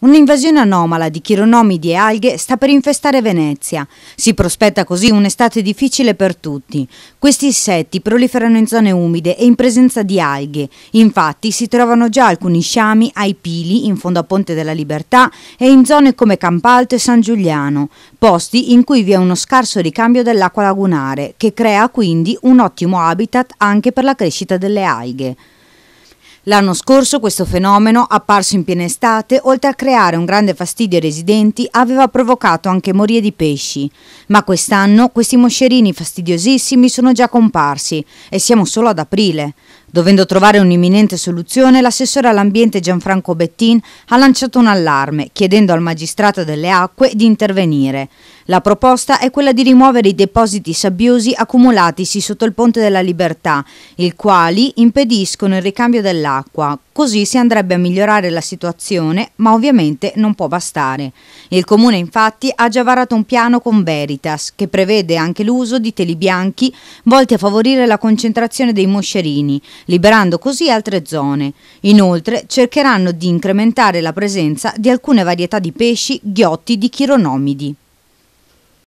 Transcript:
Un'invasione anomala di chironomidi e alghe sta per infestare Venezia. Si prospetta così un'estate difficile per tutti. Questi insetti proliferano in zone umide e in presenza di alghe. Infatti si trovano già alcuni sciami ai pili in fondo a Ponte della Libertà e in zone come Campalto e San Giuliano, posti in cui vi è uno scarso ricambio dell'acqua lagunare, che crea quindi un ottimo habitat anche per la crescita delle alghe. L'anno scorso questo fenomeno, apparso in piena estate, oltre a creare un grande fastidio ai residenti, aveva provocato anche morie di pesci. Ma quest'anno questi moscerini fastidiosissimi sono già comparsi e siamo solo ad aprile. Dovendo trovare un'imminente soluzione, l'assessore all'ambiente Gianfranco Bettin ha lanciato un allarme, chiedendo al magistrato delle acque di intervenire. La proposta è quella di rimuovere i depositi sabbiosi accumulatisi sotto il Ponte della Libertà, i quali impediscono il ricambio dell'acqua dell'acqua, così si andrebbe a migliorare la situazione, ma ovviamente non può bastare. Il comune infatti ha già varato un piano con Veritas che prevede anche l'uso di teli bianchi volti a favorire la concentrazione dei moscerini, liberando così altre zone. Inoltre cercheranno di incrementare la presenza di alcune varietà di pesci ghiotti di chironomidi.